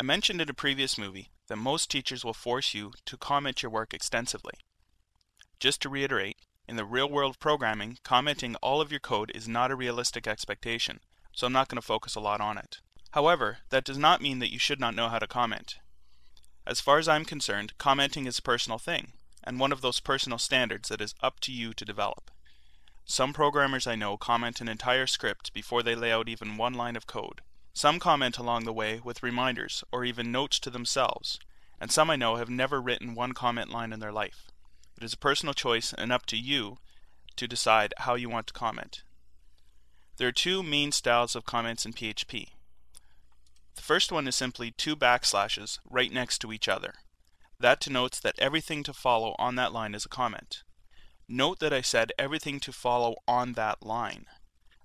I mentioned in a previous movie that most teachers will force you to comment your work extensively. Just to reiterate, in the real world programming, commenting all of your code is not a realistic expectation, so I'm not going to focus a lot on it. However, that does not mean that you should not know how to comment. As far as I'm concerned, commenting is a personal thing, and one of those personal standards that is up to you to develop. Some programmers I know comment an entire script before they lay out even one line of code. Some comment along the way with reminders or even notes to themselves, and some I know have never written one comment line in their life. It is a personal choice and up to you to decide how you want to comment. There are two main styles of comments in PHP. The first one is simply two backslashes right next to each other. That denotes that everything to follow on that line is a comment. Note that I said everything to follow on that line.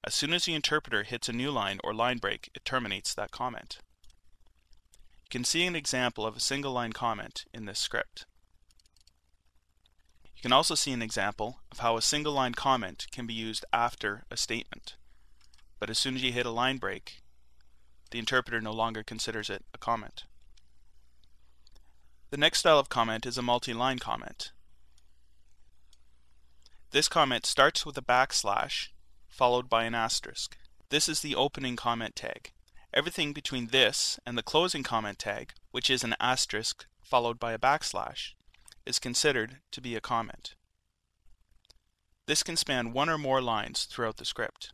As soon as the interpreter hits a new line or line break, it terminates that comment. You can see an example of a single line comment in this script. You can also see an example of how a single line comment can be used after a statement. But as soon as you hit a line break, the interpreter no longer considers it a comment. The next style of comment is a multi-line comment. This comment starts with a backslash followed by an asterisk. This is the opening comment tag. Everything between this and the closing comment tag, which is an asterisk followed by a backslash, is considered to be a comment. This can span one or more lines throughout the script.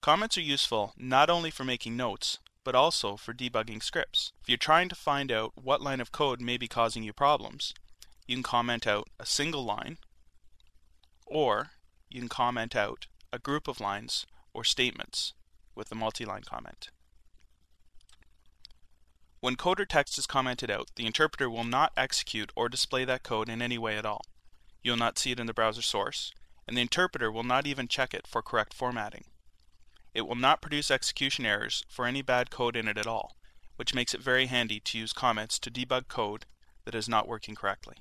Comments are useful not only for making notes, but also for debugging scripts. If you're trying to find out what line of code may be causing you problems, you can comment out a single line, or you can comment out a group of lines or statements with the multi-line comment. When code or text is commented out, the interpreter will not execute or display that code in any way at all. You'll not see it in the browser source, and the interpreter will not even check it for correct formatting. It will not produce execution errors for any bad code in it at all, which makes it very handy to use comments to debug code that is not working correctly.